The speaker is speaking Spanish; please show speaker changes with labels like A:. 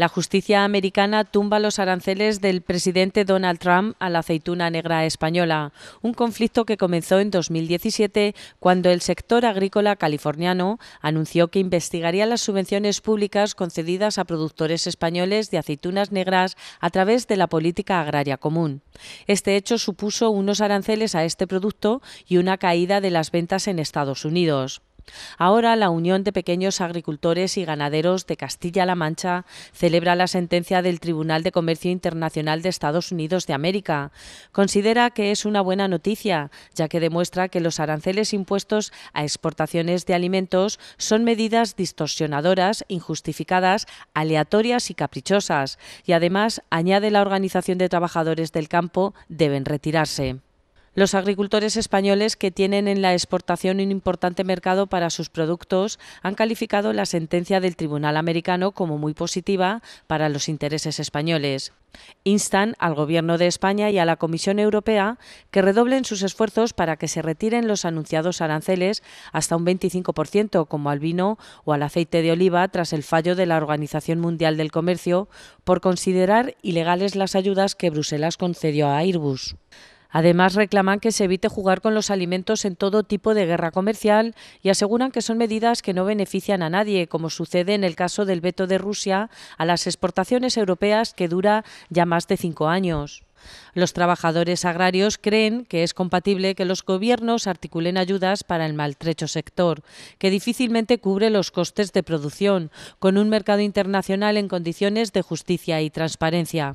A: La justicia americana tumba los aranceles del presidente Donald Trump a la aceituna negra española, un conflicto que comenzó en 2017 cuando el sector agrícola californiano anunció que investigaría las subvenciones públicas concedidas a productores españoles de aceitunas negras a través de la política agraria común. Este hecho supuso unos aranceles a este producto y una caída de las ventas en Estados Unidos. Ahora la Unión de Pequeños Agricultores y Ganaderos de Castilla-La Mancha celebra la sentencia del Tribunal de Comercio Internacional de Estados Unidos de América. Considera que es una buena noticia, ya que demuestra que los aranceles impuestos a exportaciones de alimentos son medidas distorsionadoras, injustificadas, aleatorias y caprichosas, y además añade la Organización de Trabajadores del Campo deben retirarse los agricultores españoles que tienen en la exportación un importante mercado para sus productos han calificado la sentencia del Tribunal americano como muy positiva para los intereses españoles. Instan al Gobierno de España y a la Comisión Europea que redoblen sus esfuerzos para que se retiren los anunciados aranceles hasta un 25%, como al vino o al aceite de oliva, tras el fallo de la Organización Mundial del Comercio por considerar ilegales las ayudas que Bruselas concedió a Airbus. Además, reclaman que se evite jugar con los alimentos en todo tipo de guerra comercial y aseguran que son medidas que no benefician a nadie, como sucede en el caso del veto de Rusia a las exportaciones europeas que dura ya más de cinco años. Los trabajadores agrarios creen que es compatible que los gobiernos articulen ayudas para el maltrecho sector, que difícilmente cubre los costes de producción, con un mercado internacional en condiciones de justicia y transparencia.